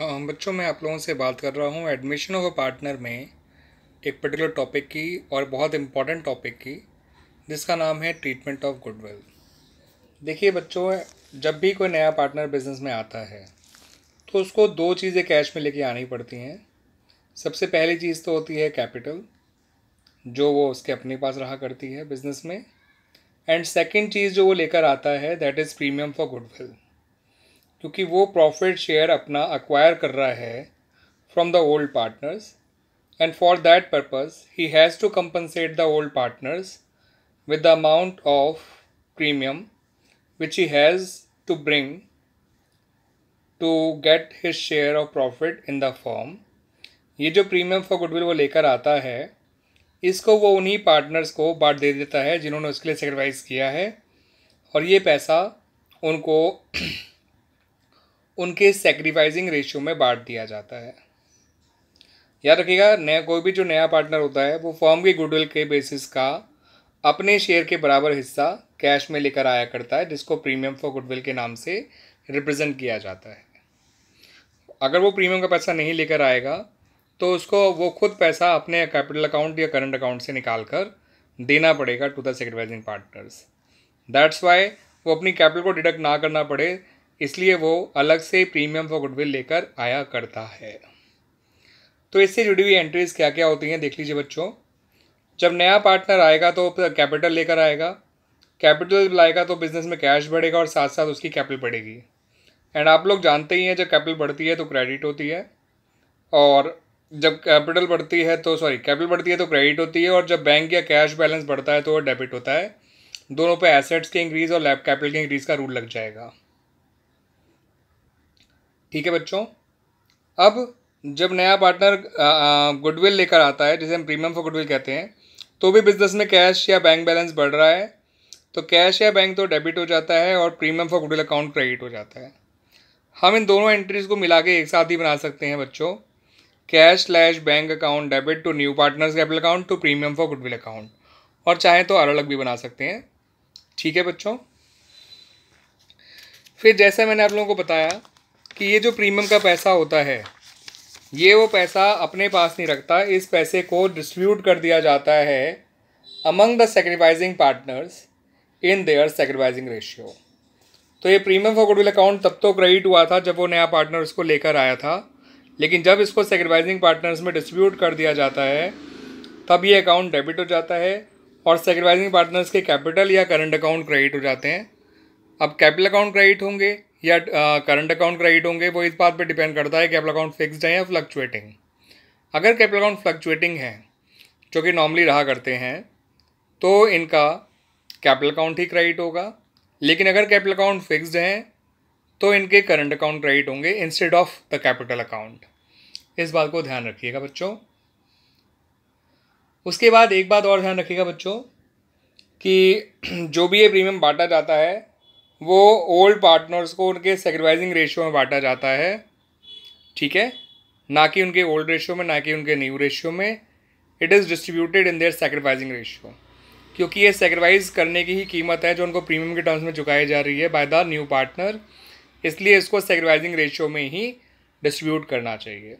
बच्चों मैं आप लोगों से बात कर रहा हूँ एडमिशन ऑफ अ पार्टनर में एक पर्टिकुलर टॉपिक की और बहुत इम्पॉर्टेंट टॉपिक की जिसका नाम है ट्रीटमेंट ऑफ गुडविल देखिए बच्चों जब भी कोई नया पार्टनर बिजनेस में आता है तो उसको दो चीज़ें कैश में लेके आनी पड़ती हैं सबसे पहली चीज़ तो होती है कैपिटल जो वो उसके अपने पास रहा करती है बिजनेस में एंड सेकेंड चीज़ जो वो लेकर आता है that is premium for goodwill क्योंकि वो प्रॉफिट शेयर अपना अक्वायर कर रहा है from the old partners and for that purpose he has to compensate the old partners with the amount of premium which he has to bring to get his share of profit in the form ये जो premium for goodwill वो लेकर आता है इसको वो उन्हीं partners को बांट दे देता है जिन्होंने उसके लिए सेक्रीफाइस किया है और ये पैसा उनको उनके सेक्रीफाइसिंग रेशियो में बांट दिया जाता है याद रखिएगा नया कोई भी जो नया पार्टनर होता है वो फॉर्म की गुडविल के बेसिस का अपने शेयर के बराबर हिस्सा कैश में लेकर आया करता है जिसको प्रीमियम फॉर गुडविल के नाम से रिप्रेजेंट किया जाता है अगर वो प्रीमियम का पैसा नहीं लेकर आएगा तो उसको वो खुद पैसा अपने कैपिटल अकाउंट या करंट अकाउंट से निकाल कर देना पड़ेगा to the sacrificing partners that's why वो अपनी कैपिटल को डिडक्ट ना करना पड़े इसलिए वो अलग से प्रीमियम फॉर गुडविल लेकर आया करता है तो इससे जुड़ी हुई एंट्रीज क्या क्या होती हैं देख लीजिए बच्चों जब नया पार्टनर आएगा तो कैपिटल लेकर आएगा कैपिटल लाएगा तो बिजनेस में कैश बढ़ेगा और साथ साथ उसकी कैपिटल बढ़ेगी एंड आप लोग जानते ही हैं जब कैपिटल बढ़ती है तो क्रेडिट होती है और जब कैपिटल बढ़ती है तो सॉरी कैपिटल बढ़ती है तो क्रेडिट होती है और जब बैंक या कैश बैलेंस बढ़ता है तो वह डेबिट होता है दोनों पे एसेट्स के इंक्रीज़ और लैब कैपिटल के इंक्रीज़ का रूल लग जाएगा ठीक है बच्चों अब जब नया पार्टनर गुडविल लेकर आता है जिसे हम प्रीमियम फॉर गुडविल कहते हैं तो भी बिजनेस में कैश या बैंक बैलेंस बढ़ रहा है तो कैश या बैंक तो डेबिट हो जाता है और premium for goodwill account credit हो जाता है हम इन दोनों एंट्रीज को मिला के एक साथ ही बना सकते हैं बच्चों कैश लैश bank account debit to new partners capital account to premium for goodwill account और चाहे तो अलग भी बना सकते हैं ठीक है बच्चों फिर जैसा मैंने आप लोगों को बताया कि ये जो प्रीमियम का पैसा होता है ये वो पैसा अपने पास नहीं रखता इस पैसे को डिस्ट्रीब्यूट कर दिया जाता है among the sacrificing partners in their sacrificing ratio तो ये प्रीमियम फॉर गुडविल अकाउंट तब तो क्रेडिट हुआ था जब वो नया पार्टनर उसको लेकर आया था लेकिन जब इसको सेक्रीफाइजिंग पार्टनर्स में डिस्ट्रीब्यूट कर दिया जाता है तब ये अकाउंट डेबिट हो जाता है और सेक्रीफाइजिंग पार्टनर्स के कैपिटल या करंट अकाउंट क्रेडिट हो जाते हैं अब कैपिटल अकाउंट क्रेडिट होंगे या करंट अकाउंट क्रेडिट होंगे वो इस बात पे डिपेंड करता है कैपिटल अकाउंट फिक्स्ड है या फ्लक्चुएटिंग अगर कैपिटल अकाउंट फ्लक्चुएटिंग है जो कि नॉर्मली रहा करते हैं तो इनका कैपिटल अकाउंट ही क्रेडिट होगा लेकिन अगर कैपिटल अकाउंट फिक्स्ड हैं तो इनके करंट अकाउंट क्रेडिट होंगे instead of the capital account इस बात को ध्यान रखिएगा बच्चों उसके बाद एक बात और ध्यान रखिएगा बच्चों कि जो भी ये प्रीमियम बांटा जाता है वो ओल्ड पार्टनर्स को उनके सेक्रीफाइजिंग रेशियो में बांटा जाता है ठीक है ना कि उनके ओल्ड रेशियो में ना कि उनके न्यू रेशियो में it is distributed in their sacrificing ratio क्योंकि ये सेक्रीफाइज करने की ही कीमत है जो उनको प्रीमियम के टर्म्स में चुकाई जा रही है बाय द न्यू पार्टनर इसलिए इसको सेक्रीफाइजिंग रेशियो में ही डिस्ट्रीब्यूट करना चाहिए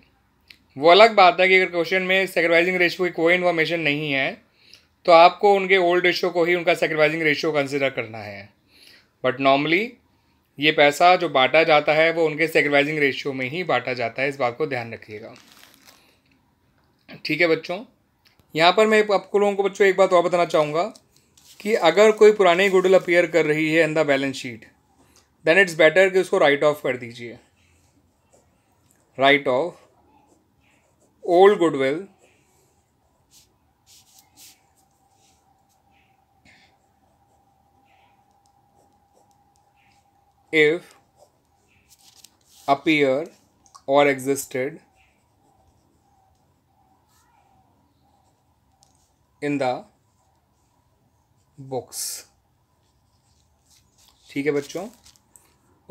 वो अलग बात है कि अगर क्वेश्चन में सेक्रीफाइजिंग रेशियो की कोई इन्फॉर्मेशन नहीं है तो आपको उनके ओल्ड रेशियो को ही उनका सेक्रीफाइजिंग रेशियो कंसिडर करना है बट नॉर्मली ये पैसा जो बांटा जाता है वो उनके सेक्रीफाइजिंग रेशियो में ही बांटा जाता है इस बात को ध्यान रखिएगा ठीक है बच्चों यहाँ पर मैं आपको लोगों को बच्चों एक बात और बताना चाहूँगा कि अगर कोई पुरानी गुडल अपेयर कर रही है in the balance sheet then it's better कि उसको राइट ऑफ कर दीजिए write off old goodwill if appear or existed in the books ठीक है बच्चों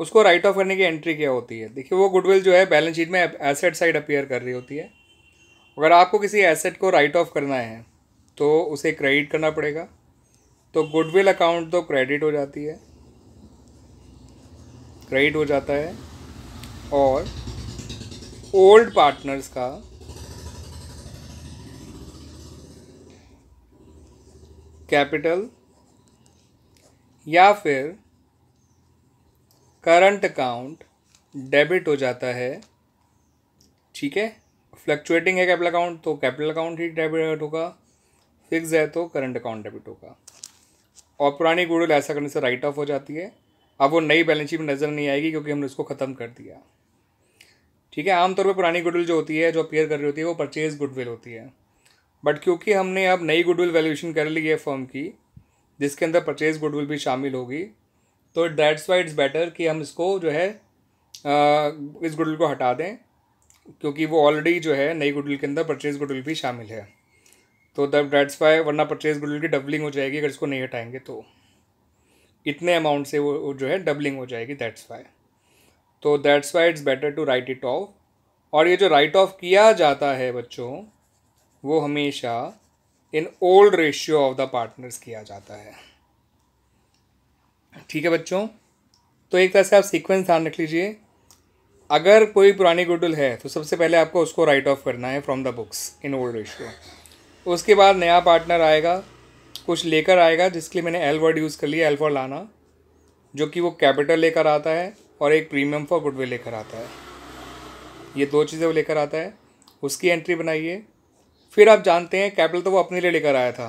उसको राइट ऑफ करने की एंट्री क्या होती है देखिए वो गुडविल जो है बैलेंस शीट में एसेट साइड अपीयर कर रही होती है अगर आपको किसी एसेट को राइट ऑफ करना है तो उसे क्रेडिट करना पड़ेगा तो गुडविल अकाउंट तो क्रेडिट हो जाती है सब्सक्राइब हो जाता है और ओल्ड पार्टनर्स का कैपिटल या फिर करंट अकाउंट डेबिट हो जाता है ठीक है फ्लक्चुएटिंग है कैपिटल अकाउंट तो कैपिटल अकाउंट ही डेबिट होगा फिक्स है तो करंट अकाउंट डेबिट होगा और पुरानी गुडविल ऐसा करने से राइट ऑफ हो जाती है अब वो नई बैलेंस शीट में नज़र नहीं आएगी क्योंकि हमने उसको ख़त्म कर दिया ठीक है आमतौर पर पुरानी गुडविल जो होती है जो अपेयर कर रही होती है वो परचेज गुडविल होती है बट क्योंकि हमने अब नई गुडविल वैल्यूएशन कर ली है फर्म की जिसके अंदर परचेज गुडविल भी शामिल होगी तो डैट्स वाई इट्स बेटर कि हम इसको जो है इस गुडविल को हटा दें क्योंकि वो ऑलरेडी जो है नई गुडविल के अंदर परचेज गुडविल भी शामिल है तो दैट्स वाई वरना परचेज गुडविल की डबलिंग हो जाएगी अगर इसको नहीं हटाएंगे तो इतने अमाउंट से वो जो है डबलिंग हो जाएगी दैट्स वाई तो that's why it's better to write it off और ये जो राइट ऑफ किया जाता है बच्चों वो हमेशा in old ratio of the partners किया जाता है ठीक है बच्चों तो एक तरह से आप सीक्वेंस ध्यान रख लीजिए अगर कोई पुरानी गुडल है तो सबसे पहले आपको उसको राइट ऑफ करना है from the books in old ratio उसके बाद नया पार्टनर आएगा कुछ लेकर आएगा जिसके लिए मैंने एल वर्ड यूज़ कर लिया एल फॉर लाना जो कि वो कैपिटल लेकर आता है और एक प्रीमियम फॉर गुडविल लेकर आता है ये दो चीज़ें वो लेकर आता है उसकी एंट्री बनाइए फिर आप जानते हैं कैपिटल तो वो अपने लिए लेकर आया था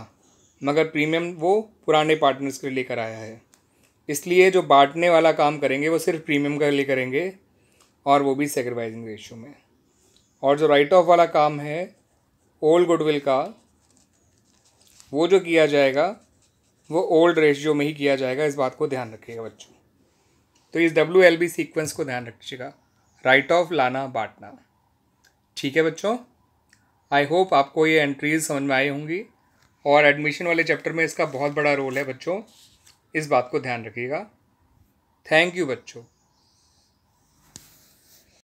मगर प्रीमियम वो पुराने पार्टनर्स के लिए लेकर आया है इसलिए जो बांटने वाला काम करेंगे वो सिर्फ प्रीमियम के लिए करेंगे और वो भी सेक्रीफाइजिंग रेशियो में और जो राइट ऑफ वाला काम है ओल्ड गुडविल का वो जो किया जाएगा वो ओल्ड रेशियो में ही किया जाएगा इस बात को ध्यान रखिएगा बच्चों तो इस डब्ल्यू एल बी सीक्वेंस को ध्यान रखिएगा राइट ऑफ लाना बांटना ठीक है बच्चों आई होप आपको ये एंट्रीज समझ में आई होंगी और एडमिशन वाले चैप्टर में इसका बहुत बड़ा रोल है बच्चों इस बात को ध्यान रखिएगा थैंक यू बच्चों